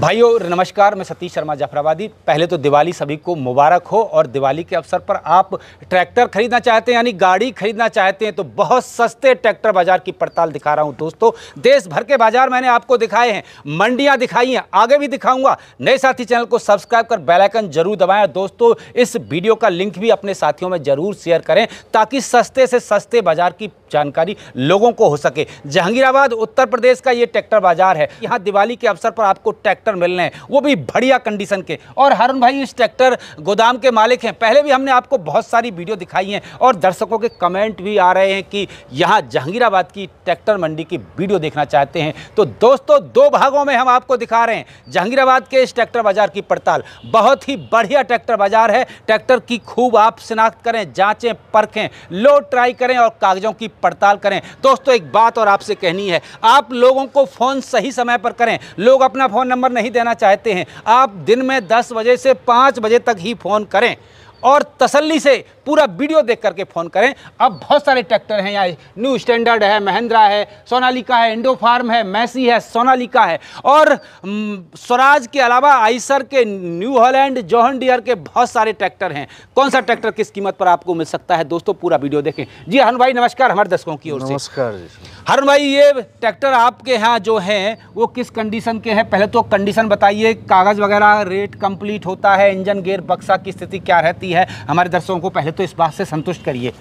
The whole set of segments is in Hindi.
भाइयों नमस्कार मैं सतीश शर्मा जाफराबादी पहले तो दिवाली सभी को मुबारक हो और दिवाली के अवसर पर आप ट्रैक्टर खरीदना चाहते हैं यानी गाड़ी खरीदना चाहते हैं तो बहुत सस्ते ट्रैक्टर बाजार की पड़ताल दिखा रहा हूं दोस्तों देश भर के बाजार मैंने आपको दिखाए हैं मंडियां दिखाई हैं आगे भी दिखाऊंगा नए साथी चैनल को सब्सक्राइब कर बेलाइकन जरूर दबाएं दोस्तों इस वीडियो का लिंक भी अपने साथियों में ज़रूर शेयर करें ताकि सस्ते से सस्ते बाजार की जानकारी लोगों को हो सके जहांगीराबाद उत्तर प्रदेश का ये ट्रैक्टर बाजार है यहाँ दिवाली के अवसर पर आपको ट्रैक्टर ट्रैक्टर मिलने हैं वो भी बढ़िया कंडीशन के और हरुण भाई इस ट्रैक्टर गोदाम के मालिक हैं पहले भी हमने आपको बहुत सारी वीडियो दिखाई हैं और दर्शकों के कमेंट भी आ रहे हैं कि यहाँ जहांगीराबाद की ट्रैक्टर मंडी की वीडियो देखना चाहते हैं तो दोस्तों दो भागों में हम आपको दिखा रहे हैं जहांगीराबाद के इस ट्रैक्टर बाजार की पड़ताल बहुत ही बढ़िया ट्रैक्टर बाजार है ट्रैक्टर की खूब आप शिनाख्त करें जाँचें परखें लो ट्राई करें और कागजों की पड़ताल करें दोस्तों एक बात और आपसे कहनी है आप लोगों को फ़ोन सही समय पर करें लोग अपना फ़ोन नंबर नंबर नहीं देना चाहते हैं आप दिन में दस बजे से पाँच बजे तक ही फ़ोन करें और तसल्ली से पूरा वीडियो देख करके फ़ोन करें अब बहुत सारे ट्रैक्टर हैं यहाँ न्यू स्टैंडर्ड है महिंद्रा है सोनालिका है इंडो फार्म है मैसी है सोनालिका है और स्वराज के अलावा आइसर के न्यू हॉलैंड जोहन डियर के बहुत सारे ट्रैक्टर हैं कौन सा ट्रैक्टर किस कीमत पर आपको मिल सकता है दोस्तों पूरा वीडियो देखें जी हरुण भाई नमस्कार हमारे दर्शकों की ओर से नमस्कार हरुण भाई ये ट्रैक्टर आपके यहाँ जो हैं वो किस कंडीशन के हैं पहले तो कंडीशन बताइए कागज़ वगैरह रेट कंप्लीट होता है इंजन गेयर बक्सा की स्थिति क्या रहती है हमारे दर्शकों को पहले तो इस बात से संतुष्ट करिए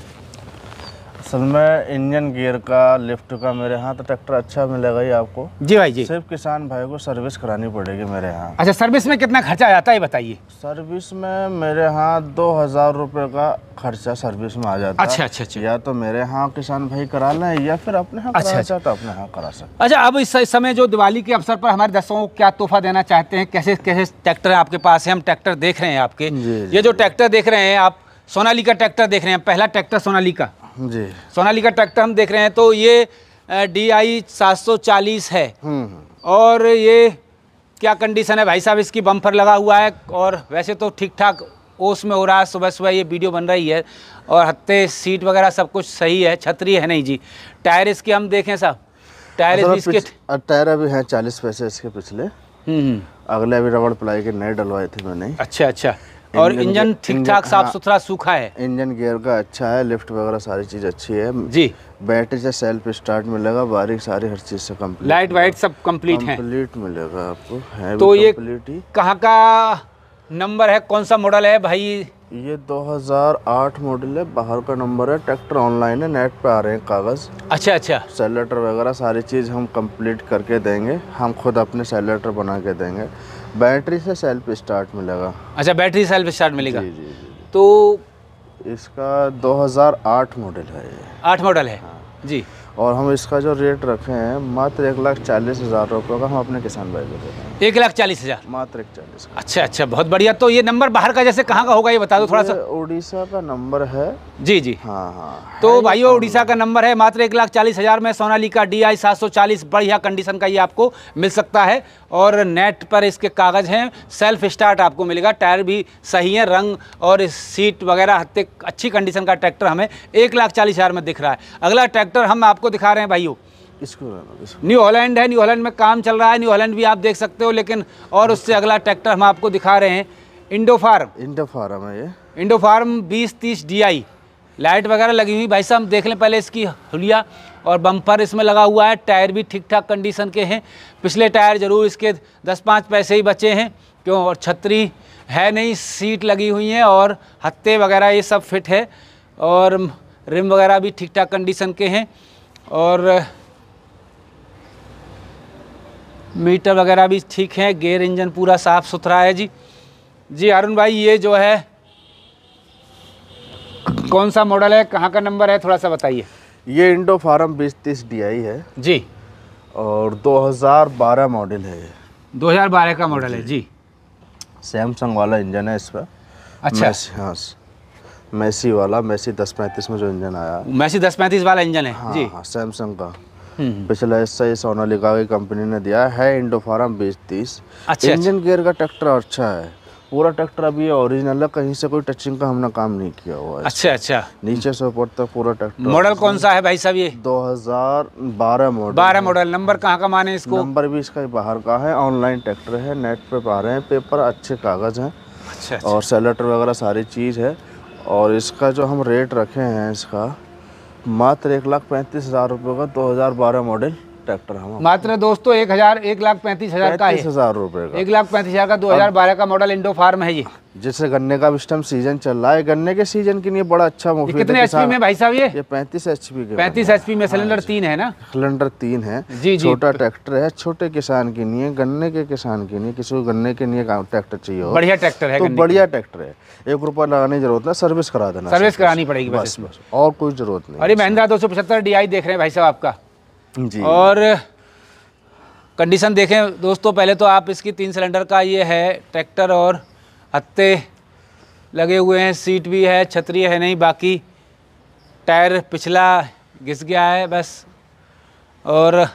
असल में इंजन गियर का लिफ्ट का मेरे यहाँ तो ट्रैक्टर अच्छा मिलेगा ही आपको जी भाई जी सिर्फ किसान भाई को सर्विस करानी पड़ेगी मेरे यहाँ अच्छा सर्विस में कितना खर्चा आ जाता है बताइए सर्विस में मेरे यहाँ दो हजार रूपए का खर्चा सर्विस में आ जाता है अच्छा अच्छा अच्छा या तो मेरे यहाँ किसान भाई करा लें या फिर अपने यहाँ अच्छा अच्छा तो अपने यहाँ करा सकते अच्छा अब इस समय जो दिवाली के अवसर पर हमारे दर्शकों को क्या तोहफा देना चाहते हैं कैसे कैसे ट्रैक्टर आपके पास है हम ट्रैक्टर देख रहे हैं आपके ये जो ट्रैक्टर देख रहे हैं आप सोनाली का ट्रैक्टर देख रहे हैं पहला ट्रैक्टर सोनाली का जी सोनाली का ट्रैक्टर हम देख रहे हैं तो ये डी आई सात सौ चालीस है हम्म, हम्म। और ये क्या कंडीशन है भाई साहब इसकी बम्फर लगा हुआ है और वैसे तो ठीक ठाक ओस में हो रहा है सुबह सुबह ये वीडियो बन रही है और हत्ते सीट वगैरह सब कुछ सही है छतरी है नहीं जी टायर इसके हम देखें साहब टायर अच्छा, इसके टायर अभी हैं चालीस पैसे इसके पिछले हम्म, अगले अभी रबड़ प्लाई के नए डलवाए थे मैंने अच्छा अच्छा और इंजन ठीक ठाक साफ हाँ, सुथरा सूखा है इंजन गियर का अच्छा है लिफ्ट वगैरह सारी चीज अच्छी है जी बैटरी से सेल्फ स्टार्ट मिलेगा बारिक सारी हर चीज से कम्प्लीट लाइट वाइट सब कम्प्लीट है कम्प्लीट मिलेगा आपको है तो ये कहाँ का नंबर है कौन सा मॉडल है भाई ये 2008 मॉडल है बाहर का नंबर है ट्रैक्टर ऑनलाइन है नेट पे आ रहे हैं कागज अच्छा अच्छा सेलेटर वगैरह सारी चीज हम कंप्लीट करके देंगे हम खुद अपने सेलेटर बना के देंगे बैटरी से सेल्फ स्टार्ट मिलेगा अच्छा बैटरी सेल्फ स्टार्ट मिलेगा जी, जी, जी। तो इसका 2008 मॉडल है आठ मॉडल है हाँ। जी और हम इसका जो रेट रखे हैं मात्र एक लाख चालीस हज़ार रुपये का हम अपने किसान भाई को दे रहे हैं एक लाख चालीस हज़ार मात्र एक चालीस अच्छा अच्छा बहुत बढ़िया तो ये नंबर बाहर का जैसे कहाँ का होगा ये बता दो थोड़ा सा उड़ीसा का नंबर है जी जी हाँ हाँ तो भाइयों उड़ीसा का नंबर है मात्र एक लाख चालीस हज़ार में सोनाली का डी आई सात सौ चालीस बढ़िया कंडीशन का ये आपको मिल सकता है और नेट पर इसके कागज़ हैं सेल्फ स्टार्ट आपको मिलेगा टायर भी सही है रंग और सीट वगैरह अच्छी कंडीशन का ट्रैक्टर हमें एक लाख चालीस हज़ार में दिख रहा है अगला ट्रैक्टर हम आपको आपको दिखा रहे हैं भाइयों इसको न्यू हॉलैंड है न्यू हॉलैंड में काम चल रहा है न्यू हॉलैंड भी आप देख सकते हो लेकिन और उससे अगला ट्रैक्टर हम आपको दिखा रहे हैं इंडो फार्म इंडो फार्म है ये इंडो फार्म बीस तीस डी लाइट वगैरह लगी हुई भाई साहब हम देख लें पहले इसकी हुलिया और बम्पर इसमें लगा हुआ है टायर भी ठीक ठाक कंडीशन के हैं पिछले टायर ज़रूर इसके दस पाँच पैसे ही बचे हैं क्यों और छतरी है नहीं सीट लगी हुई है और हत्ते वगैरह ये सब फिट है और रिम वगैरह भी ठीक ठाक कंडीशन के हैं और मीटर वगैरह भी ठीक है गेयर इंजन पूरा साफ़ सुथरा है जी जी अरुण भाई ये जो है कौन सा मॉडल है कहाँ का नंबर है थोड़ा सा बताइए ये इंडो फार्म बीस तीस डी है जी और 2012 मॉडल है 2012 का मॉडल है जी सैमसंग वाला इंजन है इस पर अच्छा हाँ मैसी वाला मैसी दस पैंतीस में जो इंजन आया मैसी दस पैंतीस वाला इंजन है हाँ, जी हाँ सैमसंग का हम्म, हम्म। पिछला हिस्सा ये सोनालिका की कंपनी ने दिया है इंडो बीस तीस अच्छा, इंजन अच्छा। गियर का ट्रैक्टर अच्छा है पूरा ट्रैक्टर अभी ओरिजिनल है कहीं से कोई टचिंग का हमने काम नहीं किया हुआ अच्छा अच्छा नीचे ऊपर तक पूरा ट्रैक्टर मॉडल कौन सा है भाई साहब ये 2012 मॉडल बारह मॉडल नंबर कहाँ का माने इसको नंबर भी इसका बाहर का है ऑनलाइन ट्रैक्टर है नेट पे पा रहे हैं पेपर अच्छे कागज हैं अच्छा, अच्छा और सेलेटर वगैरह सारी चीज़ है और इसका जो हम रेट रखे हैं इसका मात्र एक लाख पैंतीस हज़ार रुपये का दो हज़ार बारह मॉडल ट्रैक्टर हम मात्र दोस्तों एक हजार एक लाख पैंतीस हजार का है हजार रुपए का एक लाख पैंतीस हजार का दो हजार बारह का मॉडल इंडो फार्म है ये जिससे गन्ने का भी टाइम सीजन चल रहा है गन्ने के सीजन के लिए बड़ा अच्छा मूवी कितने एचपी में भाई साहब ये ये पैंतीस एचपी के पैंतीस एचपी में सिलेंडर हाँ तीन है ना सिलेंडर तीन है जी छोटा ट्रैक्टर है छोटे किसान के लिए गन्ने के किसान के लिए किसी को गन्ने के लिए ट्रैक्टर चाहिए बढ़िया ट्रैक्टर है तो बढ़िया ट्रैक्टर है एक रुपया लगाने की जरूरत ना सर्विस करा देना सर्विस करानी पड़ेगी बस बस और कोई जरूरत नहीं अरे महिंद्रा दो सौ पचहत्तर डी देख रहे हैं भाई साहब आपका और कंडीशन देखें दोस्तों पहले तो आप इसकी तीन सिलेंडर का ये है ट्रैक्टर और हत्ते लगे हुए हैं सीट भी है छतरी है नहीं बाकी टायर पिछला घिस गया है बस और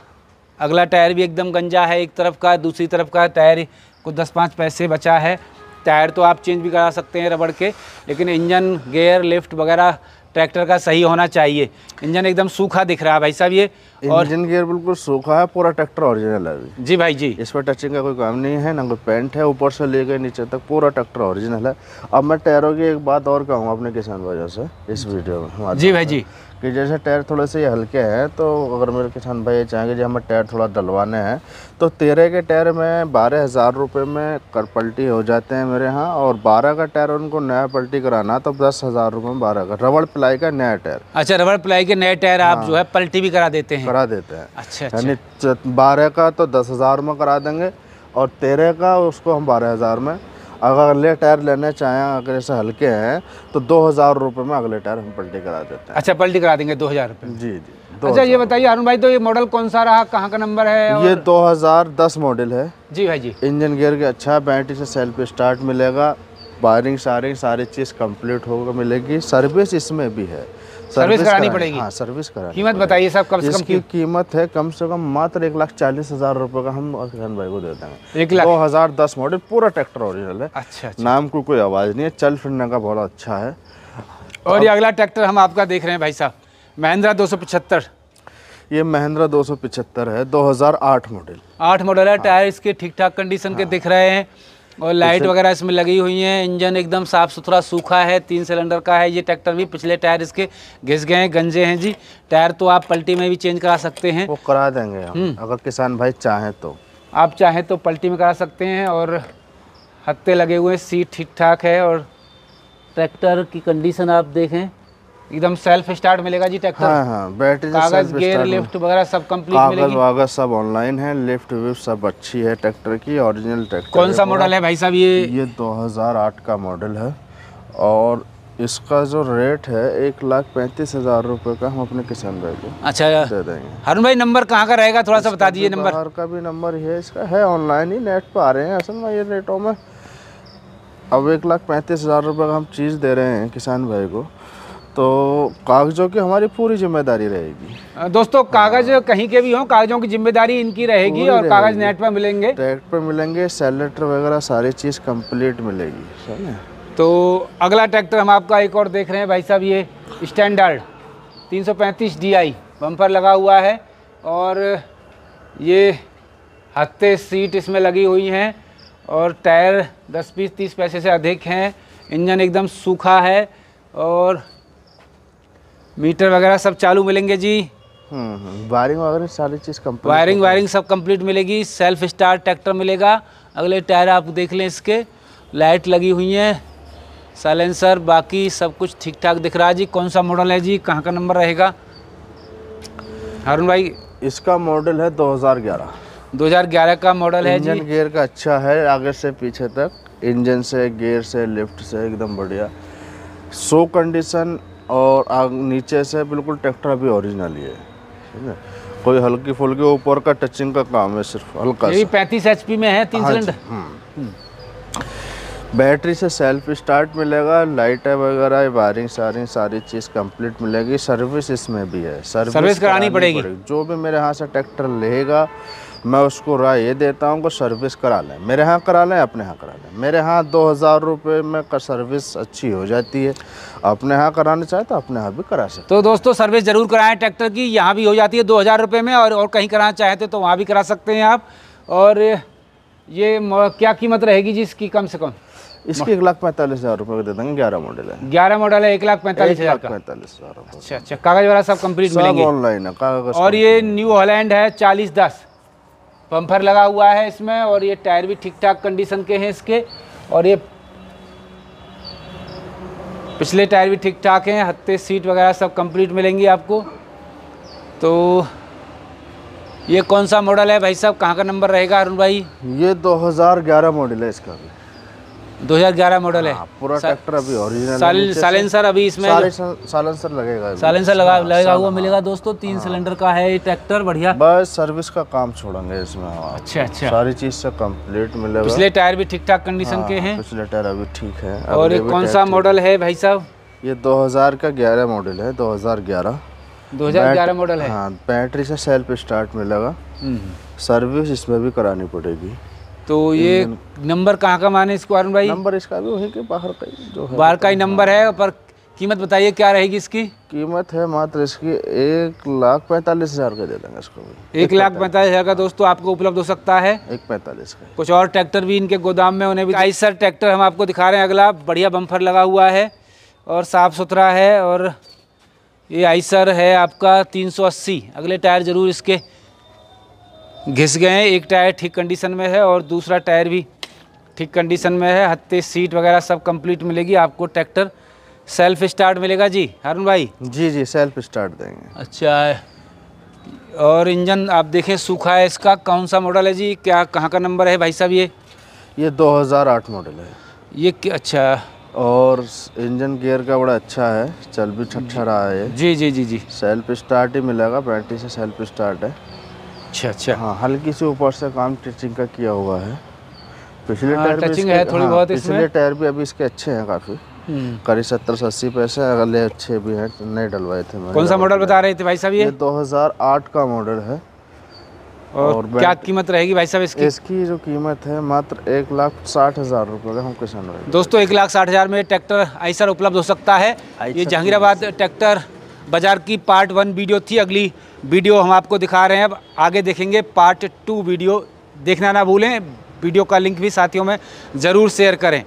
अगला टायर भी एकदम गंजा है एक तरफ का दूसरी तरफ का टायर को दस पाँच पैसे बचा है टायर तो आप चेंज भी करा सकते हैं रबड़ के लेकिन इंजन गेयर लिफ्ट वगैरह ट्रैक्टर का सही होना चाहिए इंजन एकदम सूखा दिख रहा है भाई साहब ये और इंजन गियर बिल्कुल सूखा है पूरा ट्रैक्टर ओरिजिनल है जी भाई जी इस पर टचिंग का कोई काम नहीं है ना कोई पेंट है ऊपर से लेकर नीचे तक पूरा ट्रैक्टर ओरिजिनल है अब मैं टायरों की एक बात और कहूँ अपने किसान वजह से इस वीडियो में जी भाई जी कि जैसे टायर थोड़े से हल्के हैं तो अगर मेरे किसान भाई ये चाहेंगे जी हमें टायर थोड़ा डलवाने हैं तो तेरह के टायर में बारह हज़ार रुपये में कर पलटी हो जाते हैं मेरे यहाँ और बारह का टायर उनको नया पलटी कराना तो दस हज़ार रुपये में बारह का रबड़ प्लाई का नया टायर अच्छा रबड़ प्लाई के नए टायर आप हाँ। जो है पलटी भी करा देते हैं करा देते हैं अच्छा, अच्छा। यानी बारह का तो दस हज़ार में करा देंगे और तेरह का उसको हम बारह हज़ार में अगर अगले टायर लेने चाहें अगर ऐसे हल्के हैं तो दो हज़ार रुपये में अगले टायर हम पल्टी करा देते हैं अच्छा पल्टी करा देंगे दो हज़ार रुपये जी जी अच्छा ये बताइए अरुण भाई तो ये मॉडल कौन सा रहा कहाँ का नंबर है और... ये 2010 मॉडल है जी भाई जी इंजन गियर के अच्छा बैटरी से सेल्फ स्टार्ट मिलेगा वायरिंग शायरिंग सारी चीज़ कम्प्लीट होगा मिलेगी सर्विस इसमें भी है सर्विस करानी पड़ेगी हाँ सर्विस करानी कीमत बताइए साहब कम से कम की कीमत है कम से कम मात्र एक लाख चालीस हज़ार रूपए का हम अखन भाई को दे देंगे एक लाख दो हज़ार दस मॉडल पूरा ट्रैक्टर ओरिजिनल है अच्छा, अच्छा नाम को कोई आवाज़ नहीं है चल फिरने का बहुत अच्छा है और ये अगला ट्रैक्टर हम आपका देख रहे हैं भाई साहब महिंद्रा दो ये महिंद्रा दो है 2008 मॉडल आठ मॉडल है टायर इसके ठीक ठाक कंडीशन के हाँ। दिख रहे हैं और लाइट वगैरह इसमें लगी हुई है इंजन एकदम साफ़ सुथरा सूखा है तीन सिलेंडर का है ये ट्रैक्टर भी पिछले टायर इसके घिस गए हैं गंजे हैं जी टायर तो आप पल्टी में भी चेंज करा सकते हैं वो करा देंगे हम्म। अगर किसान भाई चाहें तो आप चाहें तो पल्टी में करा सकते हैं और हत्ते लगे हुए हैं सीट ठीक ठाक है और ट्रैक्टर की कंडीशन आप देखें एकदम सेल्फ स्टार्ट मिलेगा जी ट्रैक्टर हाँ हाँ बैटरी कागज गेयर लिफ्ट वगैरह सब कंप्लीट कागज वागज सब ऑनलाइन है लिफ्ट विफ्ट सब अच्छी है ट्रैक्टर की ओरिजिनल ट्रैक्टर कौन सा मॉडल है भाई साहब ये ये 2008 का मॉडल है और इसका जो रेट है एक लाख पैंतीस हजार रूपए का हम अपने किसान भाई को अच्छा दे देंगे हरुण भाई नंबर कहाँ का रहेगा थोड़ा सा बता दीजिए नंबर का भी नंबर है इसका है ऑनलाइन ही नेट पर आ रहे हैं असल में ये रेटों में अब एक लाख पैंतीस हज़ार रूपए का हम चीज़ दे रहे हैं किसान भाई को तो कागजों की हमारी पूरी जिम्मेदारी रहेगी दोस्तों कागज हाँ। कहीं के भी हों कागजों की जिम्मेदारी इनकी रहेगी और कागज नेट पर मिलेंगे नेट पर मिलेंगे सेलेटर वगैरह सारी चीज़ कंप्लीट मिलेगी तो अगला ट्रैक्टर हम आपका एक और देख रहे हैं भाई साहब ये स्टैंडर्ड 335 डीआई बम्पर लगा हुआ है और ये हफ्ते सीट इसमें लगी हुई हैं और टायर दस बीस तीस पैसे से अधिक हैं इंजन एकदम सूखा है और मीटर वगैरह सब चालू मिलेंगे जी वायरिंग हम्म, हम्म, वगैरह सारी चीज़ कम्प्लीट वायरिंग वायरिंग सब कंप्लीट मिलेगी सेल्फ स्टार्ट ट्रैक्टर मिलेगा अगले टायर आप देख लें इसके लाइट लगी हुई हैं साइलेंसर बाकी सब कुछ ठीक ठाक दिख रहा है जी कौन सा मॉडल है जी कहाँ का नंबर रहेगा हारून भाई इसका मॉडल है 2011 2011 का मॉडल है इंजन गियर का अच्छा है आगे से पीछे तक इंजन से गियर से लिफ्ट से एकदम बढ़िया सो कंडीशन और आग नीचे से बिल्कुल ट्रैक्टर अभी ओरिजिनल ही है कोई हल्की फुल्की ऊपर का टचिंग का काम है सिर्फ हल्का ये पैंतीस एच में है तीन सिलेंडर हाँ बैटरी हम्म। हम्म। से सेल्फ स्टार्ट मिलेगा लाइट वगैरह वायरिंग सारिंग सारी चीज़ कंप्लीट मिलेगी सर्विस इसमें भी है सर्विस, सर्विस करानी पड़ेगी।, पड़ेगी जो भी मेरे यहाँ से ट्रैक्टर लेगा मैं उसको राय ये देता हूँ कि सर्विस करा लें मेरे यहाँ करा लें अपने यहाँ करा लें मेरे यहाँ दो हज़ार रुपये में का सर्विस अच्छी हो जाती है अपने यहाँ कराना चाहे तो अपने यहाँ भी करा सकते तो दोस्तों सर्विस ज़रूर कराएं ट्रैक्टर की यहाँ भी हो जाती है दो हज़ार रुपये में और, और कहीं कराना चाहते तो, तो वहाँ भी करा सकते हैं आप और ये क्या कीमत रहेगी जी इसकी कम से कम इसकी एक लाख पैंतालीस हज़ार रुपये का दे देंगे ग्यारह मॉडल है ग्यारह मॉडल है एक लाख पैंतालीस हज़ार पैंतालीस हज़ार अच्छा अच्छा कागज वाला सब कंप्लीट सब ऑनलाइन है कागज और ये न्यू हॉलैंड है चालीस दस पंपर लगा हुआ है इसमें और ये टायर भी ठीक ठाक कंडीशन के हैं इसके और ये पिछले टायर भी ठीक ठाक हैं हत्ते सीट वगैरह सब कंप्लीट मिलेंगी आपको तो ये कौन सा मॉडल है भाई साहब कहाँ का नंबर रहेगा अरुण भाई ये 2011 मॉडल है इसका भी 2011 मॉडल है हाँ, पूरा ट्रैक्टर अभी ओरिजिनल साल, सालेंसर अभी इसमें सालेंसर लगेगा सालेंसर लगा हाँ, लगेगा वो मिलेगा दोस्तों तीन सिलेंडर हाँ। का है ये ट्रैक्टर बढ़िया बस सर्विस का काम छोड़ेंगे इसमें अच्छा अच्छा सारी चीज से कंप्लीट मिलेगा पिछले टायर भी ठीक ठाक कंडीशन के हैं पिछले टायर अभी ठीक है और ये कौन सा मॉडल है भाई साहब ये 2000 का ग्यारह मॉडल है 2011 2011 मॉडल है बैटरी से सेल्फ स्टार्ट मिलेगा सर्विस हम्म। इसमें भी करानी पड़ेगी तो ये हम्म, हम्म। नंबर कहाँ का माने इसको अरुण भाई नंबर इसका भी वही के बाहर का जो है बाहर का ही नंबर है पर कीमत बताइए क्या रहेगी इसकी कीमत है मात्र इसकी एक लाख पैंतालीस हजार का दे देंगे इसको भी एक लाख पैंतालीस हजार का दोस्तों आपको उपलब्ध हो सकता है एक पैंतालीस का कुछ और ट्रैक्टर भी इनके गोदाम में उन्हें भी आई सर ट्रैक्टर हम आपको दिखा रहे हैं अगला बढ़िया बम्फर लगा हुआ है और साफ़ सुथरा है और ये आइसर है आपका तीन अगले टायर ज़रूर इसके घिस गए हैं एक टायर ठीक कंडीशन में है और दूसरा टायर भी ठीक कंडीशन में है हत्ते सीट वगैरह सब कंप्लीट मिलेगी आपको ट्रैक्टर सेल्फ स्टार्ट मिलेगा जी हरुण भाई जी जी सेल्फ स्टार्ट देंगे अच्छा है और इंजन आप देखें सूखा है इसका कौन सा मॉडल है जी क्या कहाँ का नंबर है भाई साहब ये ये 2008 मॉडल है ये अच्छा और इंजन गियर का बड़ा अच्छा है चल भी ठट्ठा रहा है जी जी जी जी सेल्फ स्टार्ट ही मिलेगा बैटरी से सेल्फ स्टार्ट है अच्छा अच्छा हाँ हल्की से ऊपर से काम टचिंग का किया हुआ है पिछले हाँ, टायर टचिंग है थोड़ी हाँ, बहुत पिछले टायर भी अभी इसके अच्छे हैं काफ़ी हम्म। करीब सत्तर से अस्सी पैसे अगले अच्छे भी हैं नए डलवाए थे कौन सा मॉडल बता रहे थे भाई साहब ये दो हजार आठ का मॉडल है और, क्या कीमत रहेगी भाई साहब इसकी इसकी जो कीमत है मात्र एक लाख साठ हज़ार रुपये का हम किसान भाई दोस्तों एक लाख साठ हज़ार में ट्रैक्टर आइसर उपलब्ध हो सकता है ये जहांगीराबाद ट्रैक्टर बाजार की पार्ट वन वीडियो थी अगली वीडियो हम आपको दिखा रहे हैं अब आगे देखेंगे पार्ट टू वीडियो देखना ना भूलें वीडियो का लिंक भी साथियों में ज़रूर शेयर करें